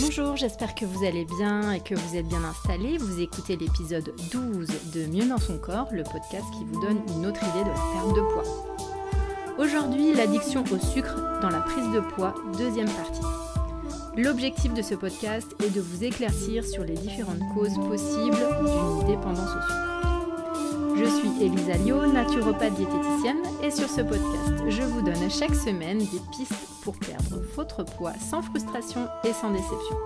Bonjour, j'espère que vous allez bien et que vous êtes bien installé. Vous écoutez l'épisode 12 de Mieux dans son corps, le podcast qui vous donne une autre idée de la perte de poids. Aujourd'hui, l'addiction au sucre dans la prise de poids, deuxième partie. L'objectif de ce podcast est de vous éclaircir sur les différentes causes possibles d'une dépendance au sucre. Je suis Elisa Lio, naturopathe diététicienne, et sur ce podcast, je vous donne chaque semaine des pistes pour perdre votre poids sans frustration et sans déception.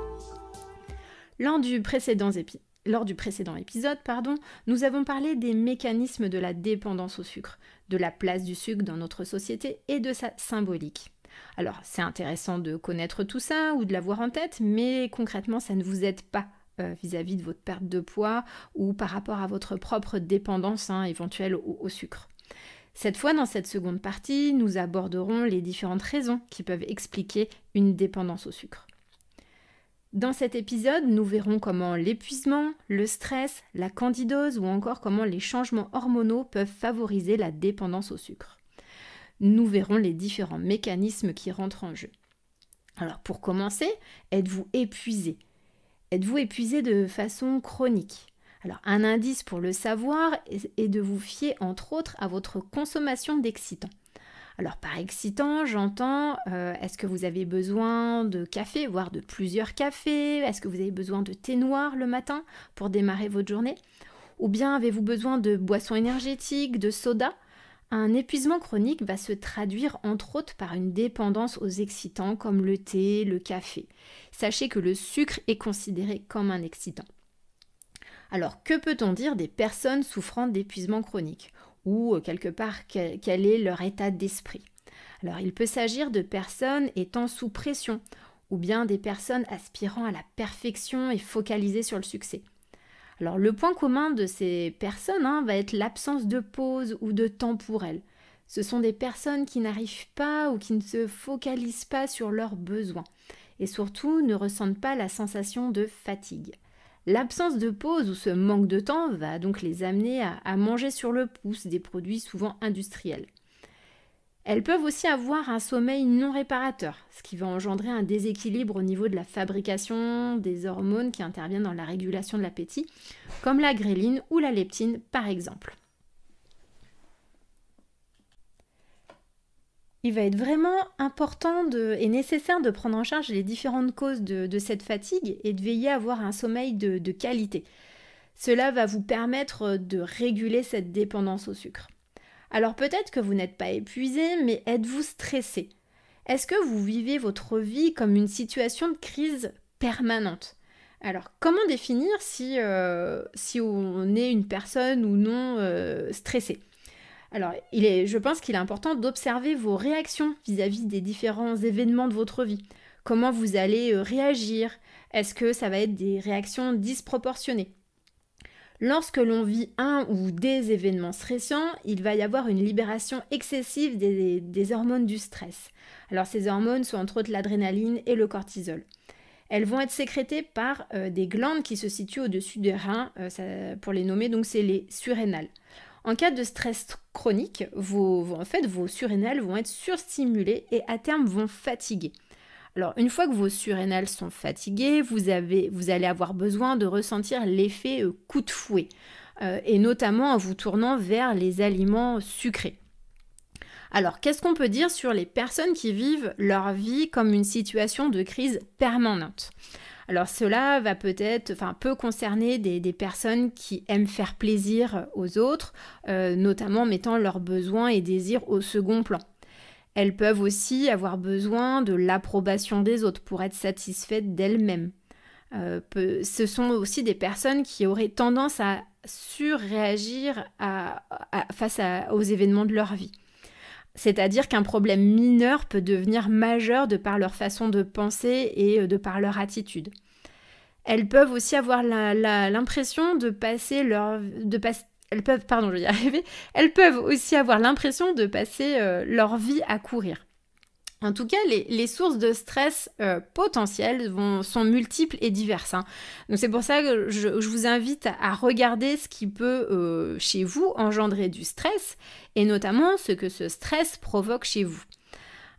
Lors du précédent, épisode, pardon, nous avons parlé des mécanismes de la dépendance au sucre, de la place du sucre dans notre société et de sa symbolique. Alors, c'est intéressant de connaître tout ça ou de l'avoir en tête, mais concrètement, ça ne vous aide pas euh, vis-à-vis de votre perte de poids ou par rapport à votre propre dépendance hein, éventuelle au sucre. Cette fois, dans cette seconde partie, nous aborderons les différentes raisons qui peuvent expliquer une dépendance au sucre. Dans cet épisode, nous verrons comment l'épuisement, le stress, la candidose ou encore comment les changements hormonaux peuvent favoriser la dépendance au sucre. Nous verrons les différents mécanismes qui rentrent en jeu. Alors pour commencer, êtes-vous épuisé Êtes-vous épuisé de façon chronique alors, un indice pour le savoir est de vous fier entre autres à votre consommation d'excitants. Alors, par excitant, j'entends euh, est-ce que vous avez besoin de café, voire de plusieurs cafés Est-ce que vous avez besoin de thé noir le matin pour démarrer votre journée Ou bien avez-vous besoin de boissons énergétiques, de soda un épuisement chronique va se traduire entre autres par une dépendance aux excitants comme le thé, le café. Sachez que le sucre est considéré comme un excitant. Alors que peut-on dire des personnes souffrant d'épuisement chronique ou euh, quelque part quel, est leur état d'esprit Alors il peut s'agir de personnes étant sous pression ou bien des personnes aspirant à la perfection et focalisées sur le succès. Alors le point commun de ces personnes hein, va être l'absence de pause ou de temps pour elles. Ce sont des personnes qui n'arrivent pas ou qui ne se focalisent pas sur leurs besoins et surtout ne ressentent pas la sensation de fatigue. L'absence de pause ou ce manque de temps va donc les amener à manger sur le pouce des produits souvent industriels. Elles peuvent aussi avoir un sommeil non réparateur, ce qui va engendrer un déséquilibre au niveau de la fabrication des hormones qui interviennent dans la régulation de l'appétit, comme la gréline ou la leptine par exemple. Il va être vraiment important et nécessaire de prendre en charge les différentes causes de, cette fatigue et de veiller à avoir un sommeil de qualité. Cela va vous permettre de réguler cette dépendance au sucre. Alors peut-être que vous n'êtes pas épuisé, mais êtes-vous stressé Est-ce que vous vivez votre vie comme une situation de crise permanente alors, comment définir euh, si, on est une personne ou non euh, stressée Alors, il est, je pense qu'il est important d'observer vos réactions vis à -vis des différents événements de votre vie. Comment vous allez euh, réagir Est-ce que ça va être des réactions disproportionnées Lorsque l'on vit un ou des événements stressants, il va y avoir une libération excessive des, hormones du stress. Alors ces hormones sont entre autres l'adrénaline et le cortisol. Elles vont être sécrétées par euh, des glandes qui se situent au-dessus des reins, euh, pour les nommer, donc c'est les surrénales. En cas de stress chronique, en fait, vos surrénales vont être surstimulées et à terme vont fatiguer. Alors une fois que vos surrénales sont fatiguées, vous, avez, vous allez avoir besoin de ressentir l'effet euh, coup de fouet, euh, et notamment en vous tournant vers les aliments sucrés. Alors, qu'est-ce qu'on peut dire sur les personnes qui vivent leur vie comme une situation de crise permanente alors cela va peut-être, enfin peu concerner des, personnes qui aiment faire plaisir aux autres, euh, notamment mettant leurs besoins et désirs au second plan. Elles peuvent aussi avoir besoin de l'approbation des autres pour être satisfaites d'elles-mêmes. Euh, ce sont aussi des personnes qui auraient tendance à surréagir face aux événements de leur vie. C'est-à-dire qu'un problème mineur peut devenir majeur de par leur façon de penser et euh, de par leur attitude. Elles peuvent aussi avoir l'impression de passer leur, de, elles peuvent, pardon, je vais y arriver, elles peuvent aussi avoir l'impression de passer euh, leur vie à courir. En tout cas, les, sources de stress euh, potentielles sont multiples et diverses. Hein. Donc c'est pour ça que je, vous invite à, regarder ce qui peut euh, chez vous engendrer du stress et notamment ce que ce stress provoque chez vous.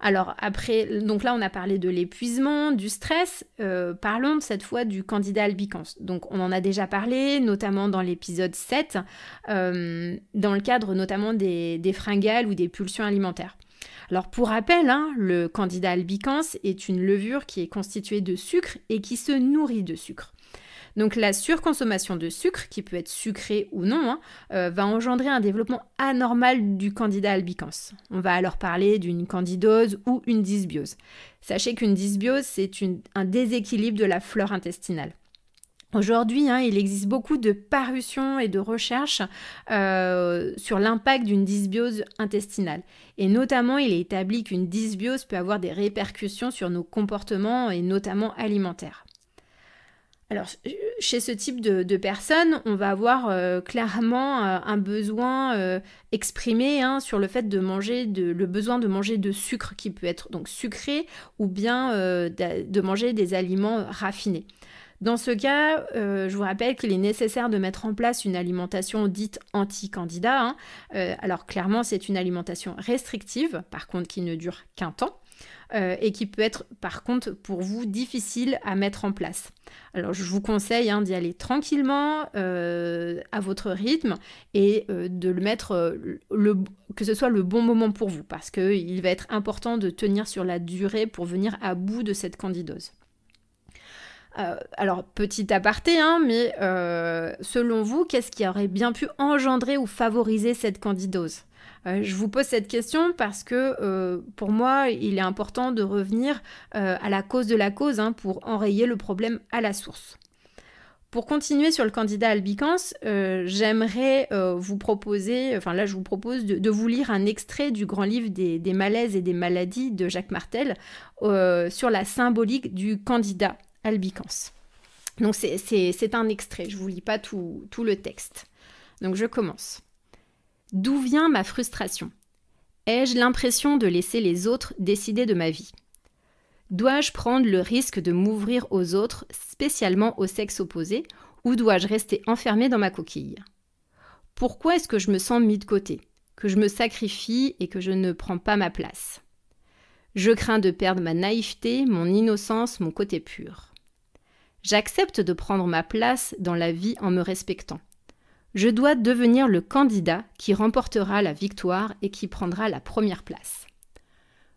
Alors après, donc là on a parlé de l'épuisement, du stress, euh, parlons cette fois du candidat albicans. Donc on en a déjà parlé, notamment dans l'épisode 7, euh, dans le cadre notamment des, fringales ou des pulsions alimentaires. Alors pour rappel, hein, le candidat albicans est une levure qui est constituée de sucre et qui se nourrit de sucre. Donc la surconsommation de sucre, qui peut être sucrée ou non, hein, euh, va engendrer un développement anormal du candidat albicans. On va alors parler d'une candidose ou une dysbiose. Sachez qu'une dysbiose, c'est un déséquilibre de la flore intestinale. Aujourd'hui, hein, il existe beaucoup de parutions et de recherches euh, sur l'impact d'une dysbiose intestinale. Et notamment, il est établi qu'une dysbiose peut avoir des répercussions sur nos comportements et notamment alimentaires. Alors, chez ce type de, personnes, on va avoir euh, clairement euh, un besoin euh, exprimé hein, sur le fait de manger, le besoin de manger de sucre qui peut être donc sucré ou bien de manger des aliments raffinés. Dans ce cas, je vous rappelle qu'il est nécessaire de mettre en place une alimentation dite anti-candidat. Hein. alors clairement, c'est une alimentation restrictive, par contre qui ne dure qu'un temps. Euh, et qui peut être par contre pour vous difficile à mettre en place. Alors je vous conseille hein, d'y aller tranquillement, euh, à votre rythme, et euh, de le mettre, que ce soit le bon moment pour vous, parce qu'il va être important de tenir sur la durée pour venir à bout de cette candidose. alors, petit aparté, hein, mais selon vous, qu'est-ce qui aurait bien pu engendrer ou favoriser cette candidose euh, je vous pose cette question parce que euh, pour moi, il est important de revenir euh, à la cause de la cause hein, pour enrayer le problème à la source. Pour continuer sur le candidat Albicans, j'aimerais vous proposer, enfin là je vous propose de, vous lire un extrait du grand livre des, malaises et des maladies de Jacques Martel sur la symbolique du candidat Albicans. Donc c'est un extrait, je ne vous lis pas tout le texte. Donc je commence. D'où vient ma frustration Ai-je l'impression de laisser les autres décider de ma vie Dois-je prendre le risque de m'ouvrir aux autres, spécialement au sexe opposé, ou dois-je rester enfermé dans ma coquille Pourquoi est-ce que je me sens mis de côté, que je me sacrifie et que je ne prends pas ma place Je crains de perdre ma naïveté, mon innocence, mon côté pur. J'accepte de prendre ma place dans la vie en me respectant, je dois devenir le candidat qui remportera la victoire et qui prendra la première place.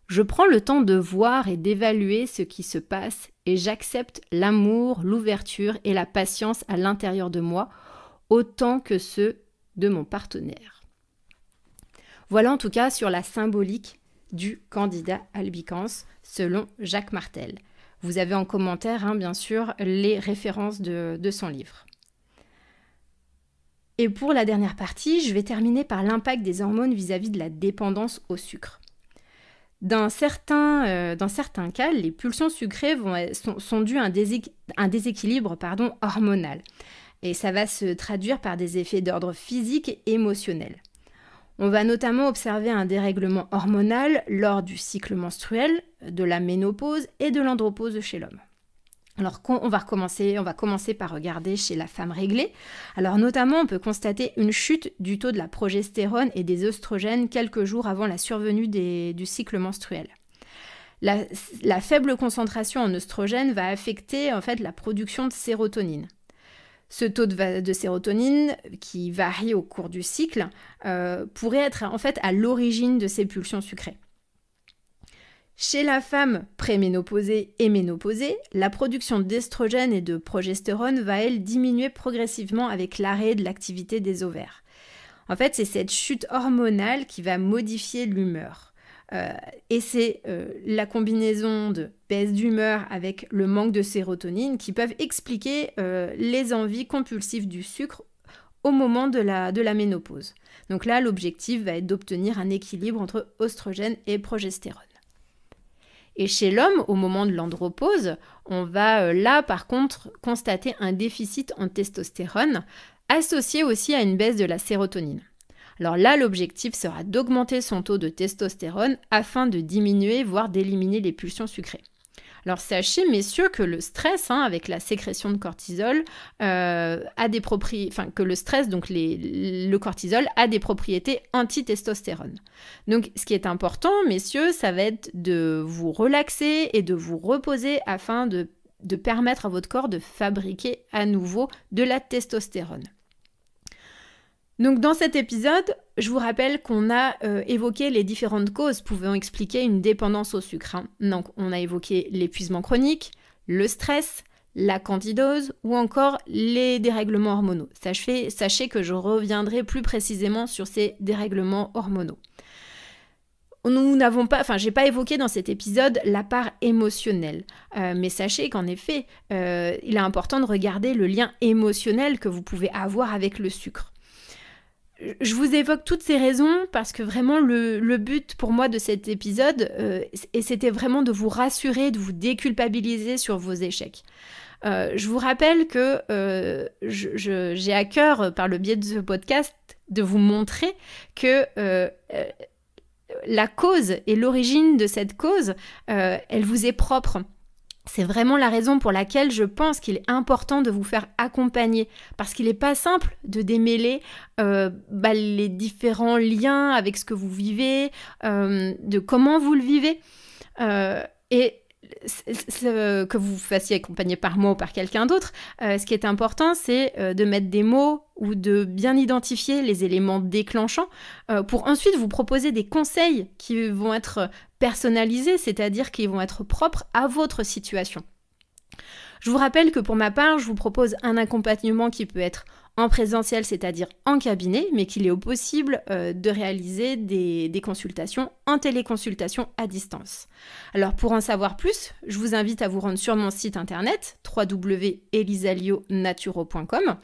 Je prends le temps de voir et d'évaluer ce qui se passe et j'accepte l'amour, l'ouverture et la patience à l'intérieur de moi autant que ceux de mon partenaire. Voilà en tout cas sur la symbolique du candidat albicans selon Jacques Martel. Vous avez en commentaire hein, bien sûr les références de son livre. Et pour la dernière partie, je vais terminer par l'impact des hormones vis-à-vis de la dépendance au sucre. Dans certains, euh, dans certains cas, les pulsions sucrées vont, sont, dues à un, déséquilibre hormonal. Et ça va se traduire par des effets d'ordre physique et émotionnel. On va notamment observer un dérèglement hormonal lors du cycle menstruel, de la ménopause et de l'andropause chez l'homme. Alors on va on va commencer par regarder chez la femme réglée. Alors notamment, on peut constater une chute du taux de la progestérone et des oestrogènes quelques jours avant la survenue du cycle menstruel. La, faible concentration en œstrogènes va affecter en fait la production de sérotonine. Ce taux de, sérotonine qui varie au cours du cycle euh, pourrait être en fait à l'origine de ces pulsions sucrées. Chez la femme préménopausée et ménopausée, la production d'estrogène et de progestérone va, elle, diminuer progressivement avec l'arrêt de l'activité des ovaires. En fait, c'est cette chute hormonale qui va modifier l'humeur. Euh, et c'est euh, la combinaison de baisse d'humeur avec le manque de sérotonine qui peuvent expliquer euh, les envies compulsives du sucre au moment de la, de la ménopause. Donc là, l'objectif va être d'obtenir un équilibre entre oestrogène et progestérone. Et chez l'homme, au moment de l'andropause, on va euh, là par contre constater un déficit en testostérone associé aussi à une baisse de la sérotonine. Alors là, l'objectif sera d'augmenter son taux de testostérone afin de diminuer, voire d'éliminer les pulsions sucrées. Alors sachez, messieurs, que le stress, hein, avec la sécrétion de cortisol, euh, a des propriétés, enfin que le stress, donc les, le cortisol, a des propriétés anti-testostérone. Donc ce qui est important, messieurs, ça va être de vous relaxer et de vous reposer afin de, de permettre à votre corps de fabriquer à nouveau de la testostérone. Donc dans cet épisode, je vous rappelle qu'on a euh, évoqué les différentes causes pouvant expliquer une dépendance au sucre. Hein. Donc on a évoqué l'épuisement chronique, le stress, la candidose ou encore les dérèglements hormonaux. Sachez, que je reviendrai plus précisément sur ces dérèglements hormonaux. Nous n'avons pas, enfin, j'ai pas évoqué dans cet épisode la part émotionnelle, euh, mais sachez qu'en effet, euh, il est important de regarder le lien émotionnel que vous pouvez avoir avec le sucre je vous évoque toutes ces raisons parce que vraiment le, but pour moi de cet épisode, euh, et c'était vraiment de vous rassurer, de vous déculpabiliser sur vos échecs. Euh, je vous rappelle que euh, j'ai à cœur, par le biais de ce podcast, de vous montrer que la cause et l'origine de cette cause, elle vous est propre. C'est vraiment la raison pour laquelle je pense qu'il est important de vous faire accompagner, parce qu'il n'est pas simple de démêler euh, bah, les différents liens avec ce que vous vivez, euh, de comment vous le vivez. Euh, et que vous fassiez accompagner par moi ou par quelqu'un d'autre, ce qui est important, c'est de mettre des mots ou de bien identifier les éléments déclenchants pour ensuite vous proposer des conseils qui vont être personnalisés, c'est-à-dire qu'ils vont être propres à votre situation. Je vous rappelle que pour ma part, je vous propose un accompagnement qui peut être en présentiel, c'est-à-dire en cabinet, mais qu'il est possible euh, de réaliser des, des, consultations en téléconsultation à distance. Alors pour en savoir plus, je vous invite à vous rendre sur mon site internet www.elisalionaturo.com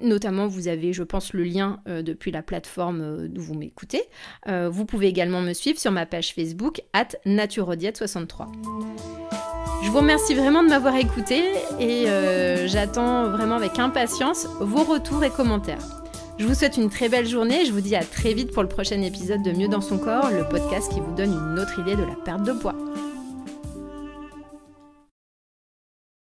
Notamment, vous avez, je pense, le lien euh, depuis la plateforme euh, où vous m'écoutez. Euh, vous pouvez également me suivre sur ma page Facebook, at 63 Je vous remercie vraiment de m'avoir écouté et j'attends vraiment avec impatience vos retours et commentaires. Je vous souhaite une très belle journée et je vous dis à très vite pour le prochain épisode de Mieux dans son corps, le podcast qui vous donne une autre idée de la perte de poids.